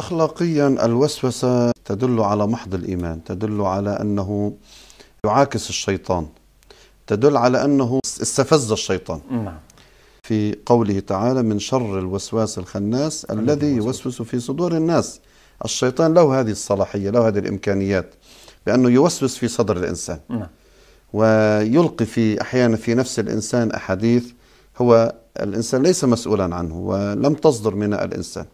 أخلاقيا الوسوسة تدل على محض الإيمان تدل على أنه يعاكس الشيطان تدل على أنه استفز الشيطان نعم. في قوله تعالى من شر الوسواس الخناس الذي يوسوس في صدور الناس الشيطان له هذه الصلاحية له هذه الإمكانيات بأنه يوسوس في صدر الإنسان نعم. ويلقي في أحيانا في نفس الإنسان أحاديث هو الإنسان ليس مسؤولا عنه ولم تصدر من الإنسان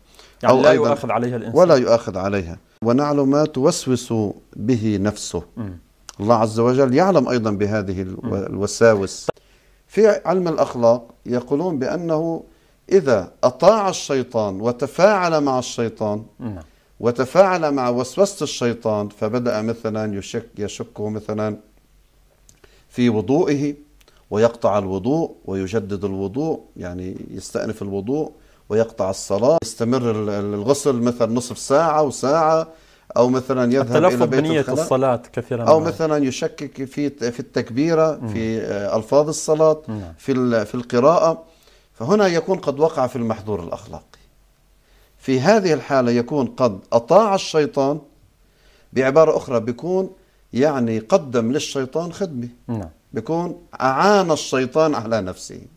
يعني أو لا أيضاً يؤاخذ عليها الإنسان ولا يؤاخذ عليها ونعلم ما توسوس به نفسه م. الله عز وجل يعلم أيضا بهذه الوساوس في علم الأخلاق يقولون بأنه إذا أطاع الشيطان وتفاعل مع الشيطان م. نعم. وتفاعل مع وسوسة الشيطان فبدأ مثلا يشك يشكه مثلا في وضوئه ويقطع الوضوء ويجدد الوضوء يعني يستأنف الوضوء ويقطع الصلاة يستمر الغسل مثلا نصف ساعة وساعة أو مثلا يذهب إلى بيت بنية الصلاة كثيرا أو مثلا يشكك في في التكبيرة في آه، ألفاظ الصلاة نعم. في في القراءة فهنا يكون قد وقع في المحظور الأخلاقي في هذه الحالة يكون قد أطاع الشيطان بعبارة أخرى بيكون يعني قدم للشيطان خدمة نعم بيكون أعان الشيطان على نفسه